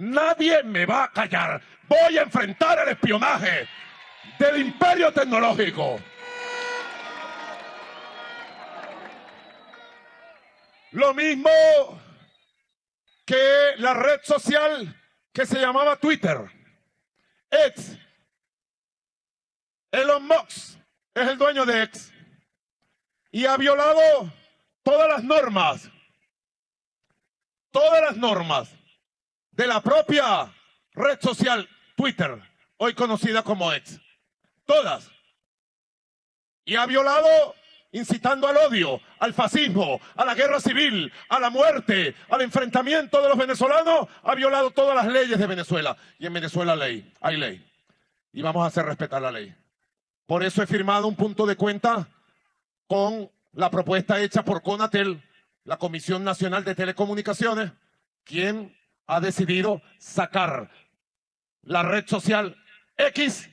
Nadie me va a callar. Voy a enfrentar el espionaje del imperio tecnológico. Lo mismo que la red social que se llamaba Twitter. Ex. Elon Musk es el dueño de Ex. Y ha violado todas las normas. Todas las normas de la propia red social Twitter, hoy conocida como ex. Todas. Y ha violado incitando al odio, al fascismo, a la guerra civil, a la muerte, al enfrentamiento de los venezolanos, ha violado todas las leyes de Venezuela. Y en Venezuela ley, hay ley. Y vamos a hacer respetar la ley. Por eso he firmado un punto de cuenta con la propuesta hecha por Conatel, la Comisión Nacional de Telecomunicaciones, quien ha decidido sacar la red social X,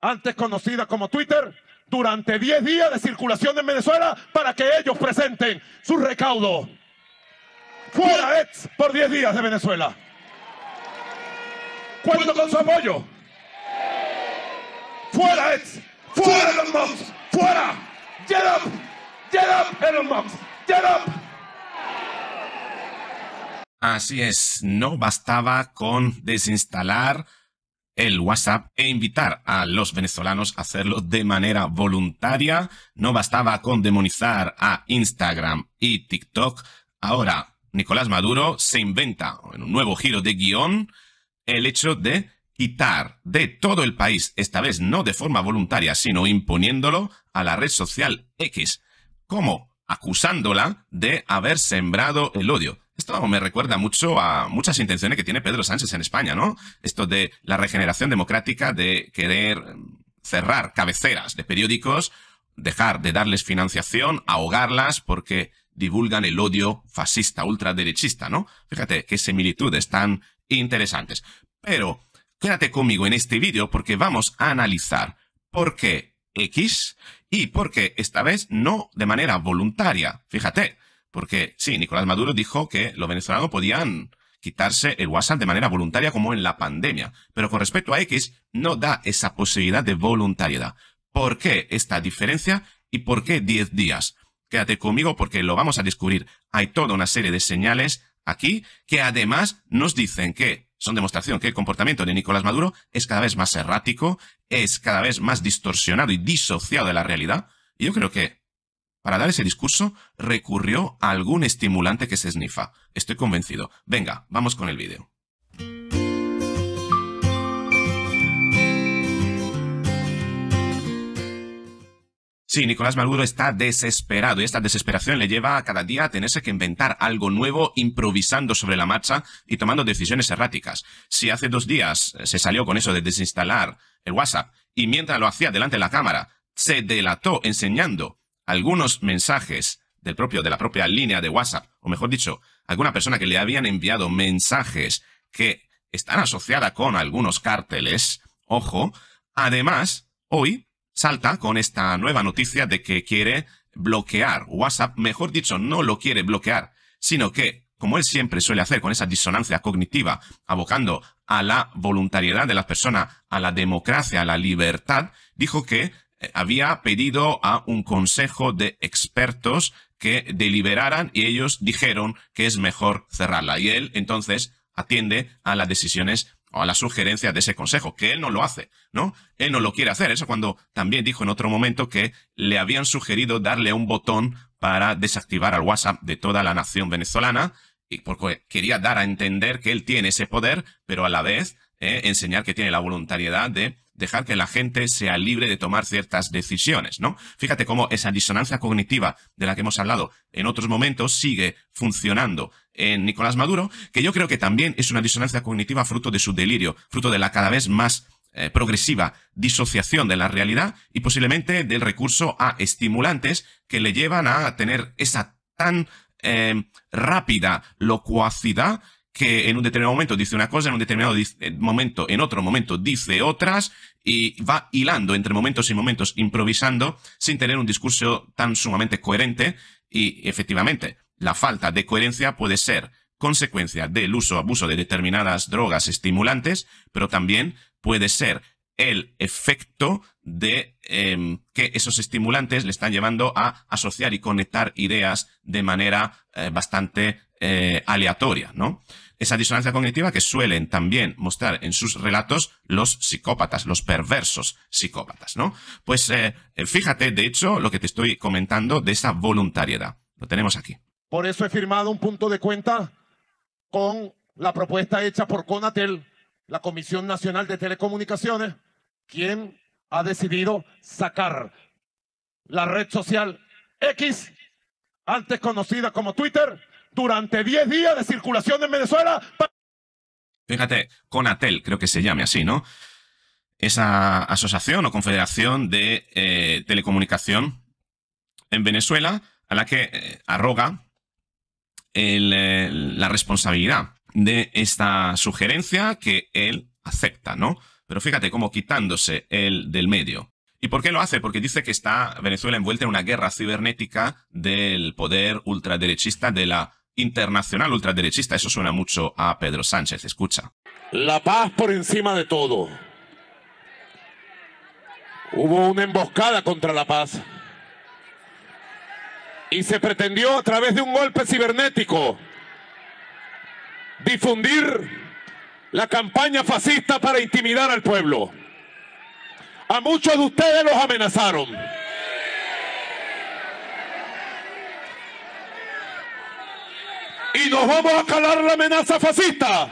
antes conocida como Twitter, durante 10 días de circulación en Venezuela para que ellos presenten su recaudo. Fuera X, por 10 días de Venezuela. Cuento con su apoyo. Fuera X! Fuera Elon Musk. Fuera. Get up. Get up Elon Get up. Así es, no bastaba con desinstalar el WhatsApp e invitar a los venezolanos a hacerlo de manera voluntaria, no bastaba con demonizar a Instagram y TikTok. Ahora, Nicolás Maduro se inventa en un nuevo giro de guión el hecho de quitar de todo el país, esta vez no de forma voluntaria, sino imponiéndolo a la red social X, como acusándola de haber sembrado el odio. Esto me recuerda mucho a muchas intenciones que tiene Pedro Sánchez en España, ¿no? Esto de la regeneración democrática, de querer mm, cerrar cabeceras de periódicos, dejar de darles financiación, ahogarlas porque divulgan el odio fascista, ultraderechista, ¿no? Fíjate qué similitudes tan interesantes. Pero quédate conmigo en este vídeo porque vamos a analizar por qué X y por qué esta vez no de manera voluntaria. Fíjate, porque sí, Nicolás Maduro dijo que los venezolanos podían quitarse el WhatsApp de manera voluntaria como en la pandemia, pero con respecto a X no da esa posibilidad de voluntariedad. ¿Por qué esta diferencia y por qué 10 días? Quédate conmigo porque lo vamos a descubrir. Hay toda una serie de señales aquí que además nos dicen que son demostración que el comportamiento de Nicolás Maduro es cada vez más errático, es cada vez más distorsionado y disociado de la realidad. Y yo creo que para dar ese discurso recurrió a algún estimulante que se snifa. Estoy convencido. Venga, vamos con el vídeo. Sí, Nicolás Maduro está desesperado y esta desesperación le lleva a cada día a tenerse que inventar algo nuevo, improvisando sobre la marcha y tomando decisiones erráticas. Si hace dos días eh, se salió con eso de desinstalar el WhatsApp y mientras lo hacía delante de la cámara, se delató enseñando algunos mensajes del propio, de la propia línea de WhatsApp, o mejor dicho, alguna persona que le habían enviado mensajes que están asociadas con algunos cárteles, ojo, además, hoy salta con esta nueva noticia de que quiere bloquear WhatsApp, mejor dicho, no lo quiere bloquear, sino que, como él siempre suele hacer con esa disonancia cognitiva, abocando a la voluntariedad de la persona, a la democracia, a la libertad, dijo que había pedido a un consejo de expertos que deliberaran y ellos dijeron que es mejor cerrarla. Y él entonces atiende a las decisiones o a las sugerencias de ese consejo, que él no lo hace, ¿no? Él no lo quiere hacer. Eso cuando también dijo en otro momento que le habían sugerido darle un botón para desactivar al WhatsApp de toda la nación venezolana, y porque quería dar a entender que él tiene ese poder, pero a la vez eh, enseñar que tiene la voluntariedad de dejar que la gente sea libre de tomar ciertas decisiones, ¿no? Fíjate cómo esa disonancia cognitiva de la que hemos hablado en otros momentos sigue funcionando en Nicolás Maduro, que yo creo que también es una disonancia cognitiva fruto de su delirio, fruto de la cada vez más eh, progresiva disociación de la realidad y posiblemente del recurso a estimulantes que le llevan a tener esa tan eh, rápida locuacidad que en un determinado momento dice una cosa, en un determinado eh, momento, en otro momento dice otras y va hilando entre momentos y momentos, improvisando sin tener un discurso tan sumamente coherente y efectivamente la falta de coherencia puede ser consecuencia del uso o abuso de determinadas drogas estimulantes, pero también puede ser el efecto de em, que esos estimulantes le están llevando a asociar y conectar ideas de manera eh, bastante eh, aleatoria, ¿no? Esa disonancia cognitiva que suelen también mostrar en sus relatos los psicópatas, los perversos psicópatas, ¿no? Pues eh, eh, fíjate, de hecho, lo que te estoy comentando de esa voluntariedad. Lo tenemos aquí. Por eso he firmado un punto de cuenta con la propuesta hecha por Conatel, la Comisión Nacional de Telecomunicaciones, quien ha decidido sacar la red social X, antes conocida como Twitter, durante 10 días de circulación en Venezuela. Fíjate, Conatel, creo que se llame así, ¿no? Esa asociación o confederación de eh, telecomunicación en Venezuela a la que eh, arroga eh, la responsabilidad de esta sugerencia que él acepta, ¿no? Pero fíjate cómo quitándose él del medio. ¿Y por qué lo hace? Porque dice que está Venezuela envuelta en una guerra cibernética del poder ultraderechista de la internacional ultraderechista. Eso suena mucho a Pedro Sánchez, escucha. La paz por encima de todo. Hubo una emboscada contra la paz. Y se pretendió a través de un golpe cibernético difundir la campaña fascista para intimidar al pueblo. A muchos de ustedes los amenazaron. y nos vamos a calar la amenaza fascista.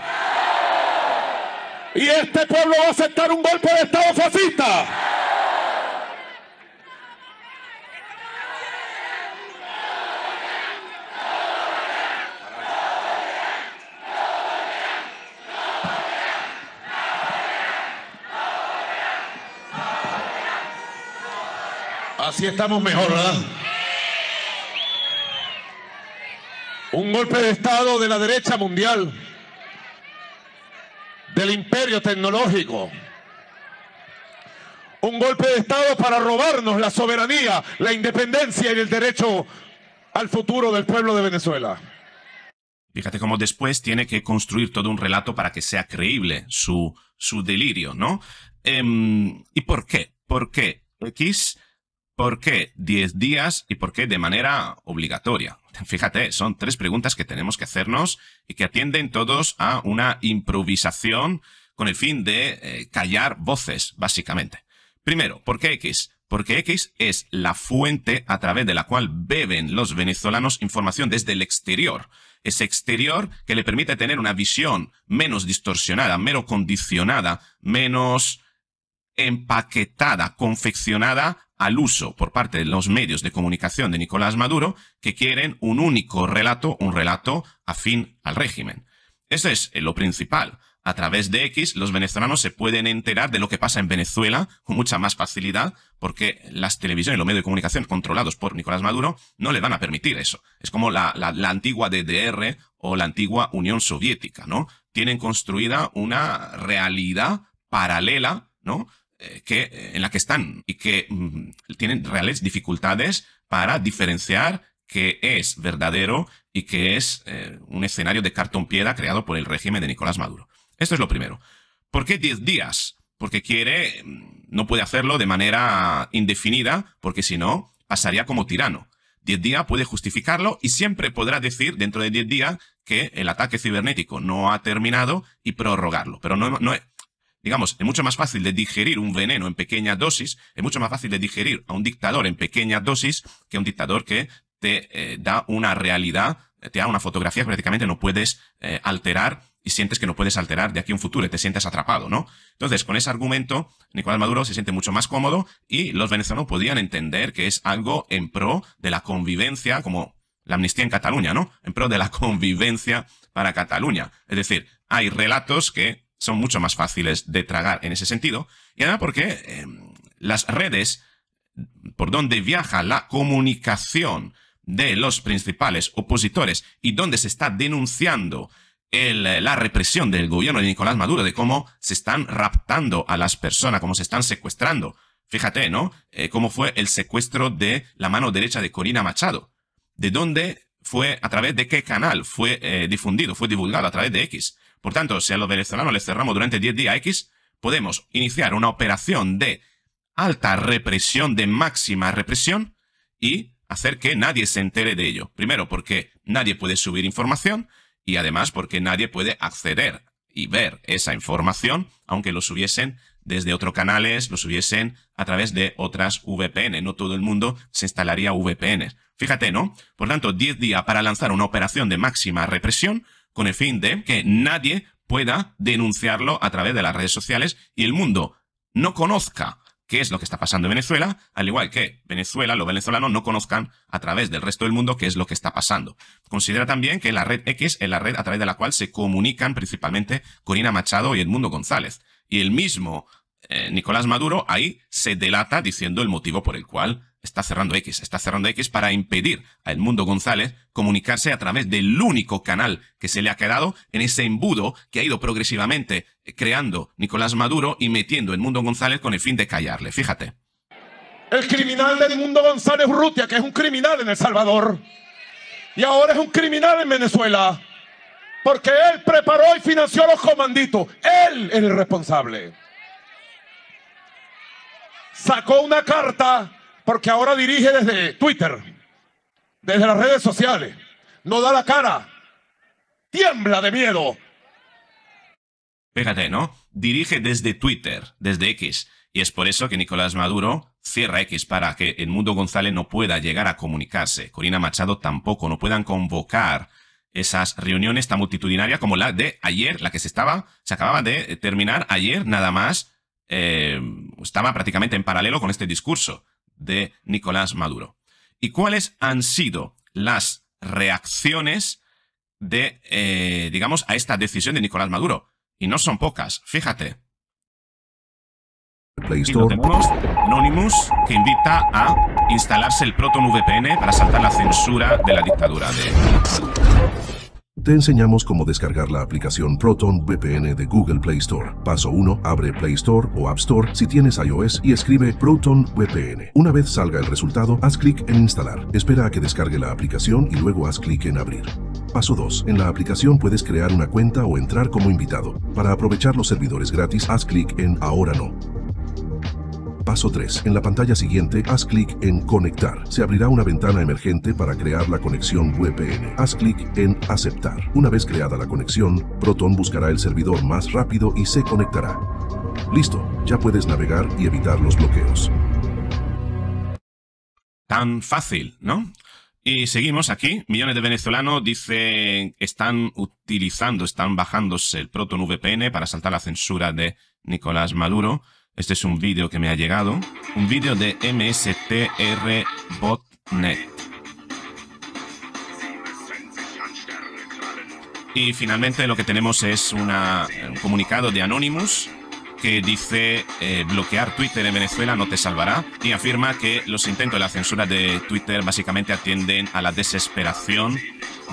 Y este pueblo va a aceptar un golpe de Estado fascista. Así estamos mejor, ¿verdad? Un golpe de Estado de la derecha mundial, del imperio tecnológico. Un golpe de Estado para robarnos la soberanía, la independencia y el derecho al futuro del pueblo de Venezuela. Fíjate cómo después tiene que construir todo un relato para que sea creíble su, su delirio, ¿no? Em, ¿Y por qué? ¿Por qué? X ¿Por qué 10 días y por qué de manera obligatoria? Fíjate, son tres preguntas que tenemos que hacernos y que atienden todos a una improvisación con el fin de eh, callar voces, básicamente. Primero, ¿por qué X? Porque X es la fuente a través de la cual beben los venezolanos información desde el exterior. Ese exterior que le permite tener una visión menos distorsionada, menos condicionada, menos empaquetada, confeccionada al uso por parte de los medios de comunicación de Nicolás Maduro que quieren un único relato, un relato afín al régimen. Eso es eh, lo principal. A través de X los venezolanos se pueden enterar de lo que pasa en Venezuela con mucha más facilidad porque las televisiones y los medios de comunicación controlados por Nicolás Maduro no le van a permitir eso. Es como la, la, la antigua DDR o la antigua Unión Soviética, ¿no? Tienen construida una realidad paralela, ¿no? Eh, que, eh, en la que están y que mm, tienen reales dificultades para diferenciar qué es verdadero y qué es eh, un escenario de cartón piedra creado por el régimen de Nicolás Maduro. Esto es lo primero. ¿Por qué 10 días? Porque quiere, mm, no puede hacerlo de manera indefinida, porque si no, pasaría como tirano. 10 días puede justificarlo y siempre podrá decir dentro de 10 días que el ataque cibernético no ha terminado y prorrogarlo. Pero no, no, Digamos, es mucho más fácil de digerir un veneno en pequeña dosis, es mucho más fácil de digerir a un dictador en pequeña dosis que a un dictador que te eh, da una realidad, te da una fotografía que prácticamente no puedes eh, alterar y sientes que no puedes alterar de aquí a un futuro y te sientes atrapado, ¿no? Entonces, con ese argumento, Nicolás Maduro se siente mucho más cómodo y los venezolanos podían entender que es algo en pro de la convivencia, como la amnistía en Cataluña, ¿no? En pro de la convivencia para Cataluña. Es decir, hay relatos que son mucho más fáciles de tragar en ese sentido, y además porque em, las redes por donde viaja la comunicación de los principales opositores y donde se está denunciando la represión del gobierno de Nicolás Maduro, de cómo se están raptando a las personas, cómo se están secuestrando. Fíjate, ¿no? Eh, cómo fue el secuestro de la mano derecha de Corina Machado. ¿De dónde fue, a través de qué canal fue eh, difundido, fue divulgado a través de X? Por tanto, si a los venezolanos les cerramos durante 10 días X, podemos iniciar una operación de alta represión, de máxima represión, y hacer que nadie se entere de ello. Primero, porque nadie puede subir información, y además porque nadie puede acceder y ver esa información, aunque lo subiesen desde otros canales, lo subiesen a través de otras VPN. No todo el mundo se instalaría VPN. Fíjate, ¿no? Por tanto, 10 días para lanzar una operación de máxima represión con el fin de que nadie pueda denunciarlo a través de las redes sociales y el mundo no conozca qué es lo que está pasando en Venezuela, al igual que Venezuela, los venezolanos no conozcan a través del resto del mundo qué es lo que está pasando. Considera también que la red X es la red a través de la cual se comunican principalmente Corina Machado y Edmundo González. Y el mismo eh, Nicolás Maduro ahí se delata diciendo el motivo por el cual está cerrando X, está cerrando X para impedir a Mundo González comunicarse a través del único canal que se le ha quedado en ese embudo que ha ido progresivamente creando Nicolás Maduro y metiendo Mundo González con el fin de callarle. Fíjate. El criminal de Mundo González Urrutia, que es un criminal en El Salvador, y ahora es un criminal en Venezuela, porque él preparó y financió los comanditos. Él es el responsable. Sacó una carta porque ahora dirige desde Twitter, desde las redes sociales, no da la cara, tiembla de miedo. Fíjate, ¿no? Dirige desde Twitter, desde X, y es por eso que Nicolás Maduro cierra X para que el mundo González no pueda llegar a comunicarse, Corina Machado tampoco, no puedan convocar esas reuniones tan multitudinarias como la de ayer, la que se estaba, se acababa de terminar ayer, nada más, eh, estaba prácticamente en paralelo con este discurso de Nicolás Maduro. ¿Y cuáles han sido las reacciones de, eh, digamos, a esta decisión de Nicolás Maduro? Y no son pocas, fíjate. tenemos, Anonymous, que invita a instalarse el Proton VPN para saltar la censura de la dictadura de te enseñamos cómo descargar la aplicación Proton VPN de Google Play Store. Paso 1. Abre Play Store o App Store si tienes iOS y escribe Proton VPN. Una vez salga el resultado, haz clic en Instalar. Espera a que descargue la aplicación y luego haz clic en Abrir. Paso 2. En la aplicación puedes crear una cuenta o entrar como invitado. Para aprovechar los servidores gratis, haz clic en Ahora no. Paso 3. En la pantalla siguiente, haz clic en Conectar. Se abrirá una ventana emergente para crear la conexión VPN. Haz clic en Aceptar. Una vez creada la conexión, Proton buscará el servidor más rápido y se conectará. Listo, ya puedes navegar y evitar los bloqueos. Tan fácil, ¿no? Y seguimos aquí. Millones de venezolanos dicen están utilizando, están bajándose el Proton VPN para saltar la censura de Nicolás Maduro. Este es un vídeo que me ha llegado. Un vídeo de MSTR Y finalmente lo que tenemos es una, un comunicado de Anonymous que dice eh, bloquear Twitter en Venezuela no te salvará y afirma que los intentos de la censura de Twitter básicamente atienden a la desesperación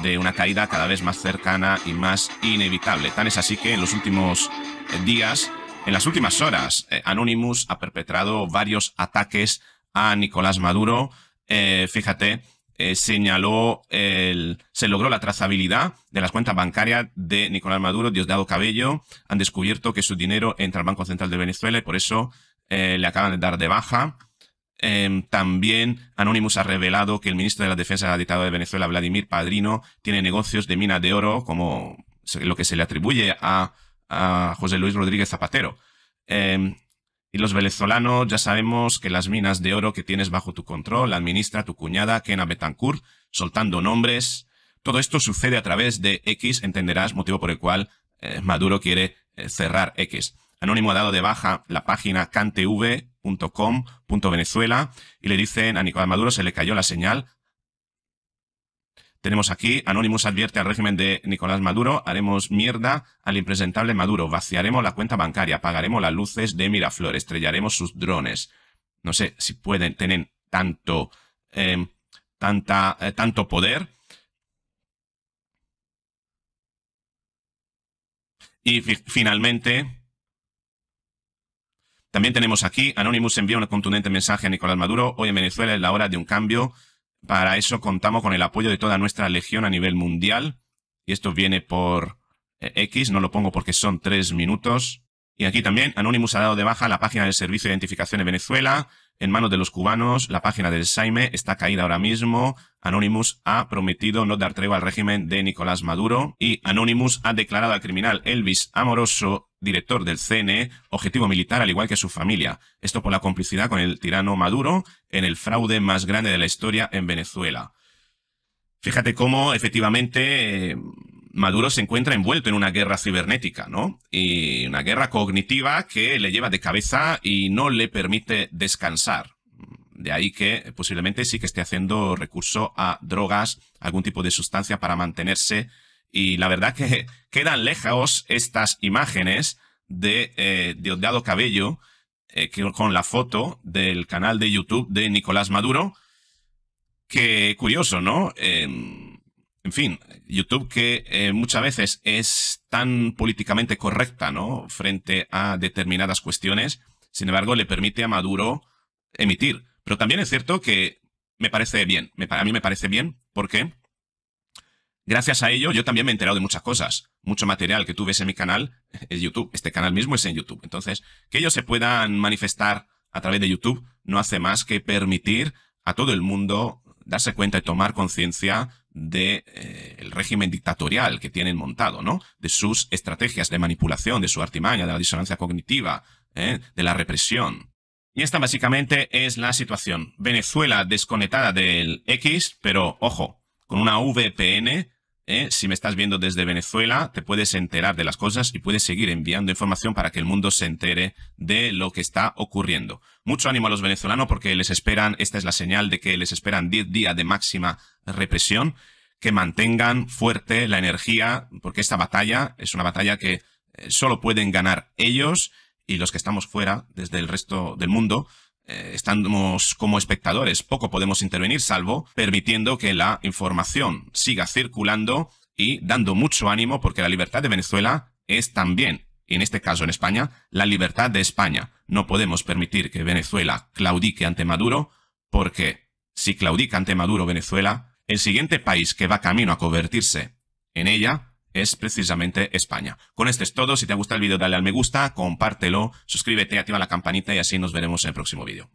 de una caída cada vez más cercana y más inevitable. Tan es así que en los últimos eh, días en las últimas horas, eh, Anonymous ha perpetrado varios ataques a Nicolás Maduro. Eh, fíjate, eh, señaló, el, se logró la trazabilidad de las cuentas bancarias de Nicolás Maduro, Diosdado Cabello. Han descubierto que su dinero entra al Banco Central de Venezuela y por eso le acaban de dar de baja. Em, también Anonymous ha revelado que el ministro de la Defensa de la dictadura de Venezuela, Vladimir Padrino, tiene negocios de minas de oro, como lo que se le atribuye a a José Luis Rodríguez Zapatero. Em, y los venezolanos ya sabemos que las minas de oro que tienes bajo tu control administra tu cuñada Kena Betancourt, soltando nombres. Todo esto sucede a través de X, entenderás motivo por el cual eh, Maduro quiere eh, cerrar X. Anónimo ha dado de baja la página cantv.com.venezuela y le dicen a Nicolás Maduro se le cayó la señal, tenemos aquí, Anonymous advierte al régimen de Nicolás Maduro, haremos mierda al impresentable Maduro, vaciaremos la cuenta bancaria, pagaremos las luces de Miraflor, estrellaremos sus drones. No sé si pueden, tener tanto, em, tanta, eh, tanto poder. Y finalmente, también tenemos aquí, Anonymous envía un contundente mensaje a Nicolás Maduro, hoy en Venezuela es la hora de un cambio, para eso contamos con el apoyo de toda nuestra legión a nivel mundial. Y esto viene por eh, X, no lo pongo porque son tres minutos. Y aquí también Anonymous ha dado de baja la página del Servicio de Identificación de Venezuela, en manos de los cubanos, la página del Saime está caída ahora mismo, Anonymous ha prometido no dar tregua al régimen de Nicolás Maduro y Anonymous ha declarado al criminal Elvis Amoroso, director del CNE, objetivo militar al igual que su familia. Esto por la complicidad con el tirano Maduro en el fraude más grande de la historia en Venezuela. Fíjate cómo efectivamente... Eh, Maduro se encuentra envuelto en una guerra cibernética, ¿no? Y una guerra cognitiva que le lleva de cabeza y no le permite descansar. De ahí que posiblemente sí que esté haciendo recurso a drogas, algún tipo de sustancia para mantenerse. Y la verdad que quedan lejos estas imágenes de eh, de Cabello eh, con la foto del canal de YouTube de Nicolás Maduro. Que curioso, ¿no? Em, en fin, YouTube que eh, muchas veces es tan políticamente correcta, ¿no? Frente a determinadas cuestiones, sin embargo, le permite a Maduro emitir. Pero también es cierto que me parece bien, a mí me parece bien, porque gracias a ello yo también me he enterado de muchas cosas. Mucho material que tú ves en mi canal es YouTube, este canal mismo es en YouTube. Entonces, que ellos se puedan manifestar a través de YouTube no hace más que permitir a todo el mundo darse cuenta y tomar conciencia del de, eh, el régimen dictatorial que tienen montado, ¿no? De sus estrategias de manipulación, de su artimaña, de la disonancia cognitiva, ¿eh? de la represión. Y esta básicamente es la situación. Venezuela desconectada del X, pero ojo, con una VPN ¿eh? Si me estás viendo desde Venezuela, te puedes enterar de las cosas y puedes seguir enviando información para que el mundo se entere de lo que está ocurriendo. Mucho ánimo a los venezolanos porque les esperan, esta es la señal de que les esperan 10 días de máxima represión, que mantengan fuerte la energía, porque esta batalla es una batalla que eh, solo pueden ganar ellos y los que estamos fuera, desde el resto del mundo, eh, estamos como espectadores, poco podemos intervenir, salvo permitiendo que la información siga circulando y dando mucho ánimo porque la libertad de Venezuela es también, en este caso en España, la libertad de España. No podemos permitir que Venezuela claudique ante Maduro porque si claudica ante Maduro Venezuela, el siguiente país que va camino a convertirse en ella es precisamente España. Con esto es todo. Si te gusta el vídeo, dale al me gusta, compártelo, suscríbete, activa la campanita y así nos veremos en el próximo vídeo.